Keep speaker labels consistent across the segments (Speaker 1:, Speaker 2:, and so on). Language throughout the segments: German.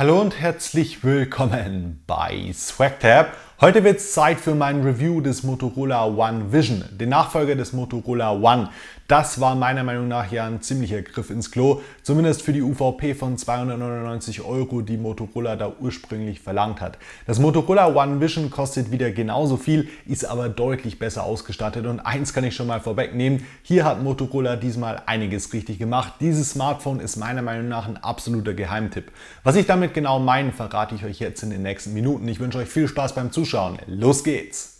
Speaker 1: Hallo und herzlich willkommen bei SwagTab. Heute wird es Zeit für mein Review des Motorola One Vision, den Nachfolger des Motorola One. Das war meiner Meinung nach ja ein ziemlicher Griff ins Klo, zumindest für die UVP von 299 Euro, die Motorola da ursprünglich verlangt hat. Das Motorola One Vision kostet wieder genauso viel, ist aber deutlich besser ausgestattet und eins kann ich schon mal vorwegnehmen, hier hat Motorola diesmal einiges richtig gemacht. Dieses Smartphone ist meiner Meinung nach ein absoluter Geheimtipp. Was ich damit genau meine, verrate ich euch jetzt in den nächsten Minuten. Ich wünsche euch viel Spaß beim Zuschauen. Los geht's!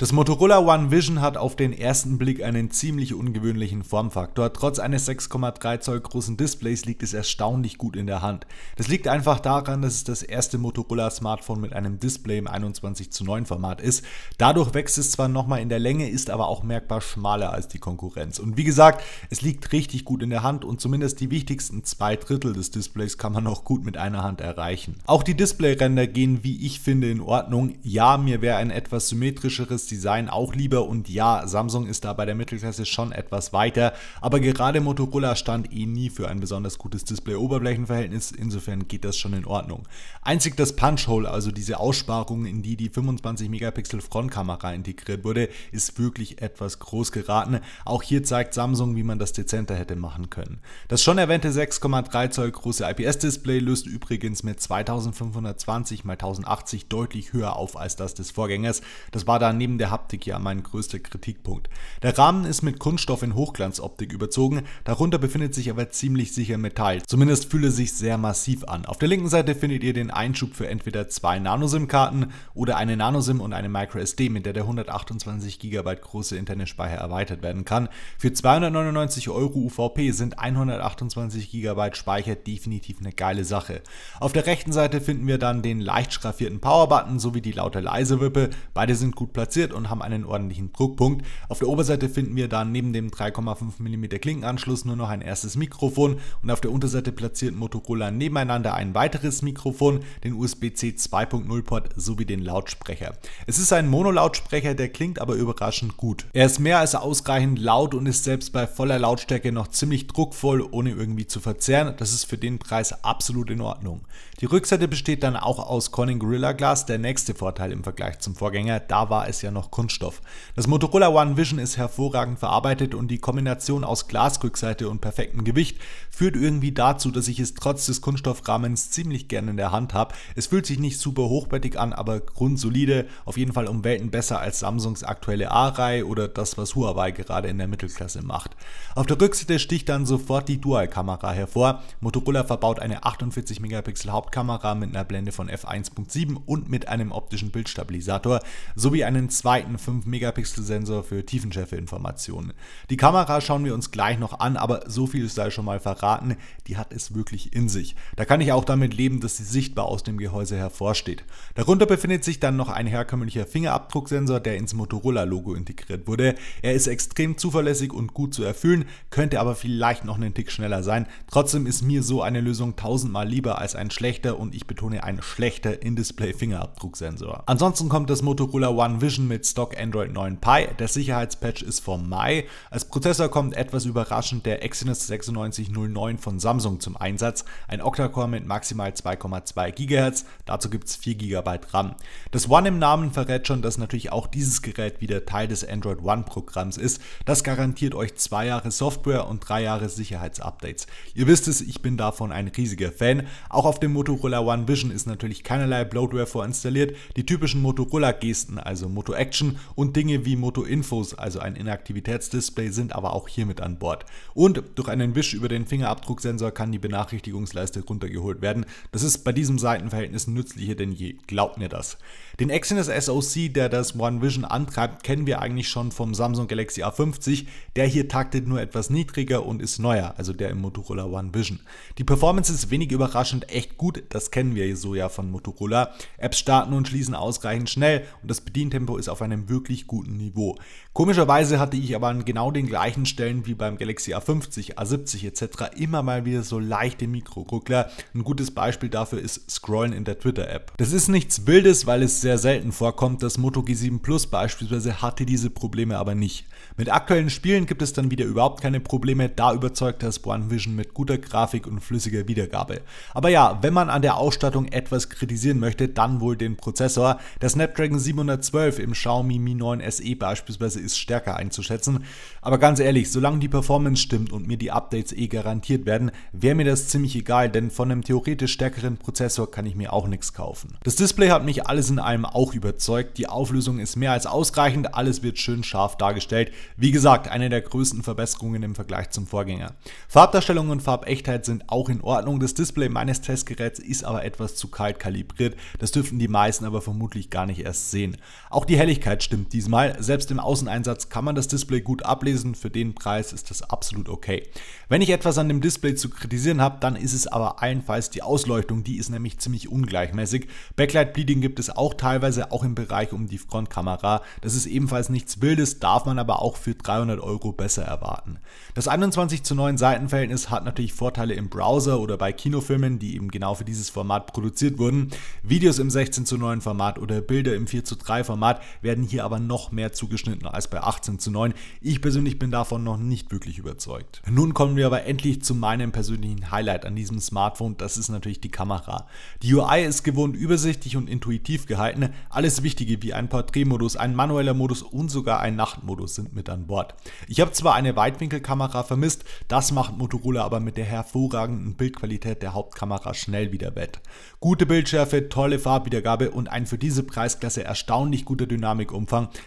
Speaker 1: Das Motorola One Vision hat auf den ersten Blick einen ziemlich ungewöhnlichen Formfaktor. Trotz eines 6,3 Zoll großen Displays liegt es erstaunlich gut in der Hand. Das liegt einfach daran, dass es das erste Motorola Smartphone mit einem Display im 21 zu 9 Format ist. Dadurch wächst es zwar nochmal in der Länge, ist aber auch merkbar schmaler als die Konkurrenz. Und wie gesagt, es liegt richtig gut in der Hand und zumindest die wichtigsten zwei Drittel des Displays kann man noch gut mit einer Hand erreichen. Auch die Displayränder gehen, wie ich finde, in Ordnung. Ja, mir wäre ein etwas symmetrischeres Design auch lieber und ja, Samsung ist da bei der Mittelklasse schon etwas weiter, aber gerade Motorola stand eh nie für ein besonders gutes Display-Oberflächenverhältnis, insofern geht das schon in Ordnung. Einzig das Punch-Hole, also diese Aussparung, in die die 25 Megapixel Frontkamera integriert wurde, ist wirklich etwas groß geraten. Auch hier zeigt Samsung, wie man das dezenter hätte machen können. Das schon erwähnte 6,3 Zoll große IPS-Display löst übrigens mit 2520 x 1080 deutlich höher auf als das des Vorgängers. Das war da neben der Haptik ja mein größter Kritikpunkt. Der Rahmen ist mit Kunststoff in Hochglanzoptik überzogen, darunter befindet sich aber ziemlich sicher Metall. Zumindest fühle sich sehr massiv an. Auf der linken Seite findet ihr den Einschub für entweder zwei Nanosim-Karten oder eine Nanosim und eine MicroSD, mit der der 128 GB große Internetspeicher erweitert werden kann. Für 299 Euro UVP sind 128 GB Speicher definitiv eine geile Sache. Auf der rechten Seite finden wir dann den leicht schraffierten Power-Button sowie die laute Leise-Wippe. Beide sind gut platziert platziert und haben einen ordentlichen Druckpunkt. Auf der Oberseite finden wir dann neben dem 3,5 mm Klinkenanschluss nur noch ein erstes Mikrofon und auf der Unterseite platziert Motorola nebeneinander ein weiteres Mikrofon, den USB-C 2.0 Port sowie den Lautsprecher. Es ist ein Monolautsprecher, der klingt aber überraschend gut. Er ist mehr als ausreichend laut und ist selbst bei voller Lautstärke noch ziemlich druckvoll, ohne irgendwie zu verzerren. Das ist für den Preis absolut in Ordnung. Die Rückseite besteht dann auch aus Corning Gorilla Glass, der nächste Vorteil im Vergleich zum Vorgänger. Da war es ja noch noch Kunststoff. Das Motorola One Vision ist hervorragend verarbeitet und die Kombination aus Glasrückseite und perfektem Gewicht führt irgendwie dazu, dass ich es trotz des Kunststoffrahmens ziemlich gerne in der Hand habe. Es fühlt sich nicht super hochwertig an, aber grundsolide, auf jeden Fall um Welten besser als Samsungs aktuelle A-Reihe oder das, was Huawei gerade in der Mittelklasse macht. Auf der Rückseite sticht dann sofort die Dual-Kamera hervor. Motorola verbaut eine 48 Megapixel Hauptkamera mit einer Blende von f1.7 und mit einem optischen Bildstabilisator sowie einen zweiten 5-Megapixel-Sensor für Tiefenschärfe-Informationen. Die Kamera schauen wir uns gleich noch an, aber so viel ist da schon mal verraten, die hat es wirklich in sich. Da kann ich auch damit leben, dass sie sichtbar aus dem Gehäuse hervorsteht. Darunter befindet sich dann noch ein herkömmlicher Fingerabdrucksensor, der ins Motorola-Logo integriert wurde. Er ist extrem zuverlässig und gut zu erfüllen, könnte aber vielleicht noch einen Tick schneller sein. Trotzdem ist mir so eine Lösung tausendmal lieber als ein schlechter und ich betone ein schlechter In-Display-Fingerabdrucksensor. Ansonsten kommt das Motorola One Vision mit Stock Android 9 Pi. Der Sicherheitspatch ist vom Mai. Als Prozessor kommt etwas überraschend der Exynos 9609 von Samsung zum Einsatz. Ein Octa-Core mit maximal 2,2 GHz. Dazu gibt es 4 GB RAM. Das One im Namen verrät schon, dass natürlich auch dieses Gerät wieder Teil des Android One Programms ist. Das garantiert euch zwei Jahre Software und drei Jahre Sicherheitsupdates. Ihr wisst es, ich bin davon ein riesiger Fan. Auch auf dem Motorola One Vision ist natürlich keinerlei Bloatware vorinstalliert. Die typischen Motorola-Gesten, also Moto Action und Dinge wie Moto Infos, also ein Inaktivitätsdisplay, sind aber auch hier mit an Bord. Und durch einen Wisch über den Fingerabdrucksensor kann die Benachrichtigungsleiste runtergeholt werden. Das ist bei diesem Seitenverhältnis nützlicher denn je, glaubt mir das. Den Exynos SoC, der das One Vision antreibt, kennen wir eigentlich schon vom Samsung Galaxy A50. Der hier taktet nur etwas niedriger und ist neuer, also der im Motorola One Vision. Die Performance ist wenig überraschend echt gut, das kennen wir so ja von Motorola. Apps starten und schließen ausreichend schnell und das Bedientempo ist ist auf einem wirklich guten Niveau. Komischerweise hatte ich aber an genau den gleichen Stellen wie beim Galaxy A50, A70 etc. immer mal wieder so leichte Mikroruckler. Ein gutes Beispiel dafür ist Scrollen in der Twitter-App. Das ist nichts Wildes, weil es sehr selten vorkommt. Das Moto G7 Plus beispielsweise hatte diese Probleme aber nicht. Mit aktuellen Spielen gibt es dann wieder überhaupt keine Probleme, da überzeugt das One Vision mit guter Grafik und flüssiger Wiedergabe. Aber ja, wenn man an der Ausstattung etwas kritisieren möchte, dann wohl den Prozessor. Der Snapdragon 712 im Xiaomi Mi 9 SE beispielsweise ist stärker einzuschätzen. Aber ganz ehrlich, solange die Performance stimmt und mir die Updates eh garantiert werden, wäre mir das ziemlich egal, denn von einem theoretisch stärkeren Prozessor kann ich mir auch nichts kaufen. Das Display hat mich alles in allem auch überzeugt. Die Auflösung ist mehr als ausreichend, alles wird schön scharf dargestellt. Wie gesagt, eine der größten Verbesserungen im Vergleich zum Vorgänger. Farbdarstellung und Farbechtheit sind auch in Ordnung. Das Display meines Testgeräts ist aber etwas zu kalt kalibriert. Das dürften die meisten aber vermutlich gar nicht erst sehen. Auch die helle Helligkeit stimmt diesmal. Selbst im Außeneinsatz kann man das Display gut ablesen. Für den Preis ist das absolut okay. Wenn ich etwas an dem Display zu kritisieren habe, dann ist es aber allenfalls die Ausleuchtung. Die ist nämlich ziemlich ungleichmäßig. Backlight Bleeding gibt es auch teilweise, auch im Bereich um die Frontkamera. Das ist ebenfalls nichts Wildes, darf man aber auch für 300 Euro besser erwarten. Das 21 zu 9 Seitenverhältnis hat natürlich Vorteile im Browser oder bei Kinofilmen, die eben genau für dieses Format produziert wurden. Videos im 16 zu 9 Format oder Bilder im 4 zu 3 Format, werden hier aber noch mehr zugeschnitten als bei 18 zu 9. Ich persönlich bin davon noch nicht wirklich überzeugt. Nun kommen wir aber endlich zu meinem persönlichen Highlight an diesem Smartphone, das ist natürlich die Kamera. Die UI ist gewohnt übersichtlich und intuitiv gehalten, alles Wichtige wie ein Porträtmodus, ein manueller Modus und sogar ein Nachtmodus sind mit an Bord. Ich habe zwar eine Weitwinkelkamera vermisst, das macht Motorola aber mit der hervorragenden Bildqualität der Hauptkamera schnell wieder wett. Gute Bildschärfe, tolle Farbwiedergabe und ein für diese Preisklasse erstaunlich guter Dynamik Dynamik,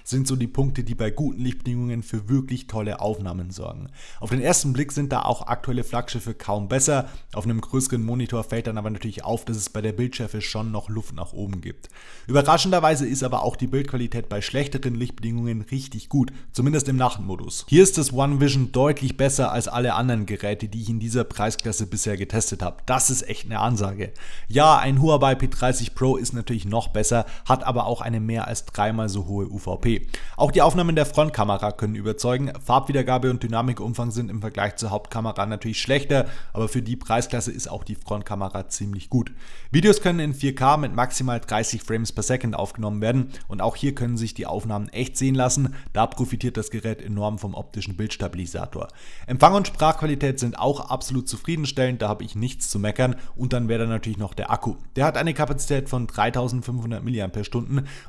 Speaker 1: sind so die Punkte, die bei guten Lichtbedingungen für wirklich tolle Aufnahmen sorgen. Auf den ersten Blick sind da auch aktuelle Flaggschiffe kaum besser. Auf einem größeren Monitor fällt dann aber natürlich auf, dass es bei der Bildschärfe schon noch Luft nach oben gibt. Überraschenderweise ist aber auch die Bildqualität bei schlechteren Lichtbedingungen richtig gut, zumindest im Nachtmodus. Hier ist das One Vision deutlich besser als alle anderen Geräte, die ich in dieser Preisklasse bisher getestet habe. Das ist echt eine Ansage. Ja, ein Huawei P30 Pro ist natürlich noch besser, hat aber auch eine mehr als dreimal dreimal so hohe UVP. Auch die Aufnahmen der Frontkamera können überzeugen. Farbwiedergabe und Dynamikumfang sind im Vergleich zur Hauptkamera natürlich schlechter, aber für die Preisklasse ist auch die Frontkamera ziemlich gut. Videos können in 4K mit maximal 30 Frames per Second aufgenommen werden und auch hier können sich die Aufnahmen echt sehen lassen. Da profitiert das Gerät enorm vom optischen Bildstabilisator. Empfang und Sprachqualität sind auch absolut zufriedenstellend, da habe ich nichts zu meckern und dann wäre da natürlich noch der Akku. Der hat eine Kapazität von 3500 mAh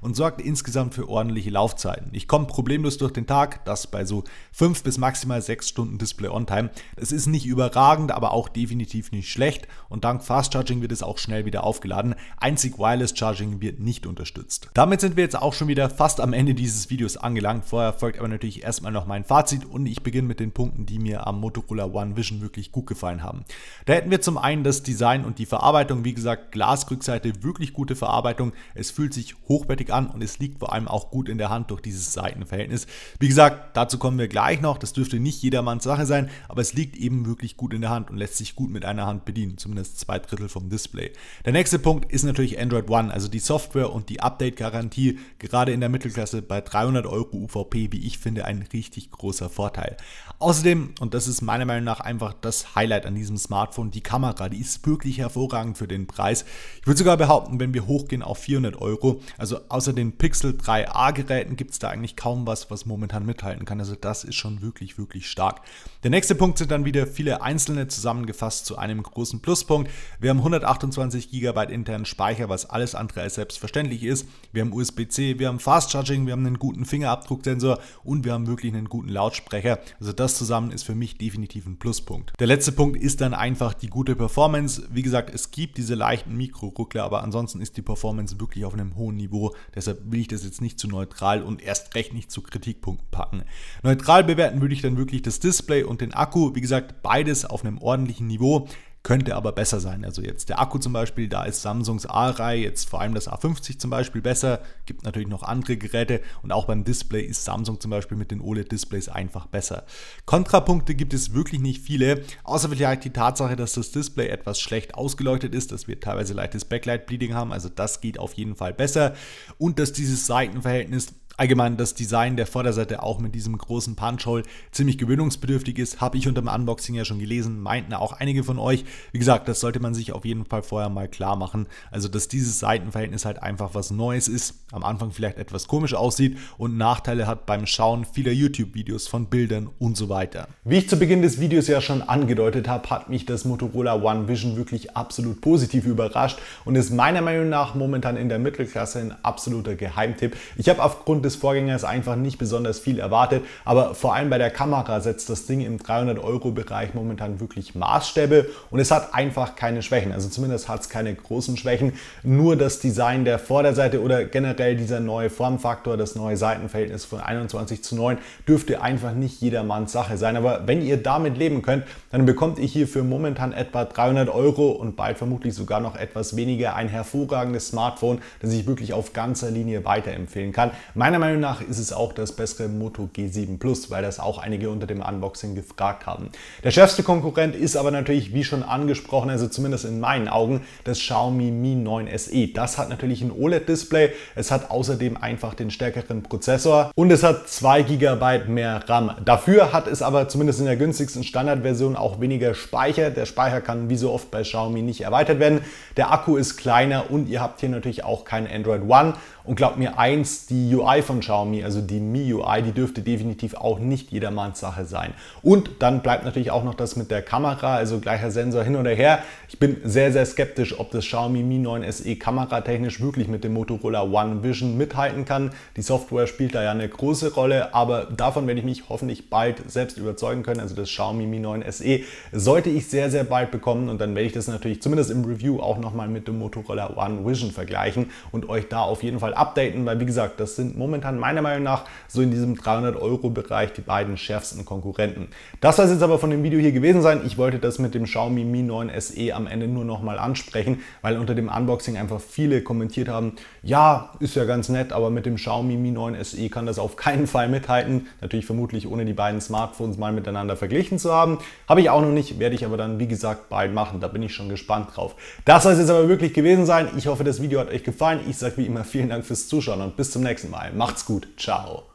Speaker 1: und sorgt insgesamt sorgsam für ordentliche Laufzeiten. Ich komme problemlos durch den Tag, das bei so fünf bis maximal sechs Stunden Display on Time. Das ist nicht überragend, aber auch definitiv nicht schlecht und dank Fast Charging wird es auch schnell wieder aufgeladen. Einzig Wireless Charging wird nicht unterstützt. Damit sind wir jetzt auch schon wieder fast am Ende dieses Videos angelangt. Vorher folgt aber natürlich erstmal noch mein Fazit und ich beginne mit den Punkten, die mir am Motorola One Vision wirklich gut gefallen haben. Da hätten wir zum einen das Design und die Verarbeitung. Wie gesagt, Glasrückseite, wirklich gute Verarbeitung. Es fühlt sich hochwertig an und es liegt vor allem auch gut in der Hand durch dieses Seitenverhältnis. Wie gesagt, dazu kommen wir gleich noch. Das dürfte nicht jedermanns Sache sein, aber es liegt eben wirklich gut in der Hand und lässt sich gut mit einer Hand bedienen, zumindest zwei Drittel vom Display. Der nächste Punkt ist natürlich Android One, also die Software und die Update-Garantie, gerade in der Mittelklasse bei 300 Euro UVP, wie ich finde, ein richtig großer Vorteil. Außerdem, und das ist meiner Meinung nach einfach das Highlight an diesem Smartphone, die Kamera, die ist wirklich hervorragend für den Preis. Ich würde sogar behaupten, wenn wir hochgehen auf 400 Euro, also außer den Pixel 3A-Geräten gibt es da eigentlich kaum was, was momentan mithalten kann. Also das ist schon wirklich, wirklich stark. Der nächste Punkt sind dann wieder viele einzelne zusammengefasst zu einem großen Pluspunkt. Wir haben 128 GB internen Speicher, was alles andere als selbstverständlich ist. Wir haben USB-C, wir haben Fast Charging, wir haben einen guten Fingerabdrucksensor und wir haben wirklich einen guten Lautsprecher. Also das zusammen ist für mich definitiv ein Pluspunkt. Der letzte Punkt ist dann einfach die gute Performance. Wie gesagt, es gibt diese leichten Mikro-Ruckler, aber ansonsten ist die Performance wirklich auf einem hohen Niveau. Deshalb will ich das jetzt jetzt nicht zu neutral und erst recht nicht zu Kritikpunkten packen. Neutral bewerten würde ich dann wirklich das Display und den Akku. Wie gesagt, beides auf einem ordentlichen Niveau könnte aber besser sein. Also jetzt der Akku zum Beispiel, da ist Samsungs A-Reihe, jetzt vor allem das A50 zum Beispiel besser, gibt natürlich noch andere Geräte und auch beim Display ist Samsung zum Beispiel mit den OLED-Displays einfach besser. Kontrapunkte gibt es wirklich nicht viele, außer vielleicht die Tatsache, dass das Display etwas schlecht ausgeleuchtet ist, dass wir teilweise leichtes Backlight-Bleeding haben, also das geht auf jeden Fall besser und dass dieses Seitenverhältnis allgemein das Design der Vorderseite auch mit diesem großen Punch-Hole ziemlich gewöhnungsbedürftig ist, habe ich unter dem Unboxing ja schon gelesen, meinten auch einige von euch. Wie gesagt, das sollte man sich auf jeden Fall vorher mal klar machen. Also, dass dieses Seitenverhältnis halt einfach was Neues ist, am Anfang vielleicht etwas komisch aussieht und Nachteile hat beim Schauen vieler YouTube-Videos von Bildern und so weiter. Wie ich zu Beginn des Videos ja schon angedeutet habe, hat mich das Motorola One Vision wirklich absolut positiv überrascht und ist meiner Meinung nach momentan in der Mittelklasse ein absoluter Geheimtipp. Ich habe aufgrund Leistung des Vorgängers einfach nicht besonders viel erwartet, aber vor allem bei der Kamera setzt das Ding im 300-Euro-Bereich momentan wirklich Maßstäbe und es hat einfach keine Schwächen. Also zumindest hat es keine großen Schwächen. Nur das Design der Vorderseite oder generell dieser neue Formfaktor, das neue Seitenverhältnis von 21 zu 9 dürfte einfach nicht jedermanns Sache sein. Aber wenn ihr damit leben könnt, dann bekommt ihr hierfür momentan etwa 300 Euro und bald vermutlich sogar noch etwas weniger ein hervorragendes Smartphone, das ich wirklich auf ganzer Linie weiterempfehlen kann. Meiner Meiner Meinung nach ist es auch das bessere Moto G7 Plus, weil das auch einige unter dem Unboxing gefragt haben. Der schärfste Konkurrent ist aber natürlich, wie schon angesprochen, also zumindest in meinen Augen, das Xiaomi Mi 9 SE. Das hat natürlich ein OLED-Display, es hat außerdem einfach den stärkeren Prozessor und es hat 2 GB mehr RAM. Dafür hat es aber zumindest in der günstigsten Standardversion auch weniger Speicher. Der Speicher kann wie so oft bei Xiaomi nicht erweitert werden. Der Akku ist kleiner und ihr habt hier natürlich auch kein Android One. Und glaubt mir eins, die UI von Xiaomi, also die MIUI, die dürfte definitiv auch nicht jedermanns Sache sein. Und dann bleibt natürlich auch noch das mit der Kamera, also gleicher Sensor hin oder her. Ich bin sehr, sehr skeptisch, ob das Xiaomi Mi 9 SE kameratechnisch wirklich mit dem Motorola One Vision mithalten kann. Die Software spielt da ja eine große Rolle, aber davon werde ich mich hoffentlich bald selbst überzeugen können. Also das Xiaomi Mi 9 SE sollte ich sehr, sehr bald bekommen und dann werde ich das natürlich zumindest im Review auch nochmal mit dem Motorola One Vision vergleichen und euch da auf jeden Fall updaten, weil wie gesagt, das sind momentan momentan meiner Meinung nach so in diesem 300-Euro-Bereich die beiden schärfsten Konkurrenten. Das soll es jetzt aber von dem Video hier gewesen sein. Ich wollte das mit dem Xiaomi Mi 9 SE am Ende nur nochmal ansprechen, weil unter dem Unboxing einfach viele kommentiert haben, ja, ist ja ganz nett, aber mit dem Xiaomi Mi 9 SE kann das auf keinen Fall mithalten. Natürlich vermutlich ohne die beiden Smartphones mal miteinander verglichen zu haben. Habe ich auch noch nicht, werde ich aber dann, wie gesagt, bald machen. Da bin ich schon gespannt drauf. Das soll es jetzt aber wirklich gewesen sein. Ich hoffe, das Video hat euch gefallen. Ich sage wie immer vielen Dank fürs Zuschauen und bis zum nächsten Mal. Macht's gut. Ciao.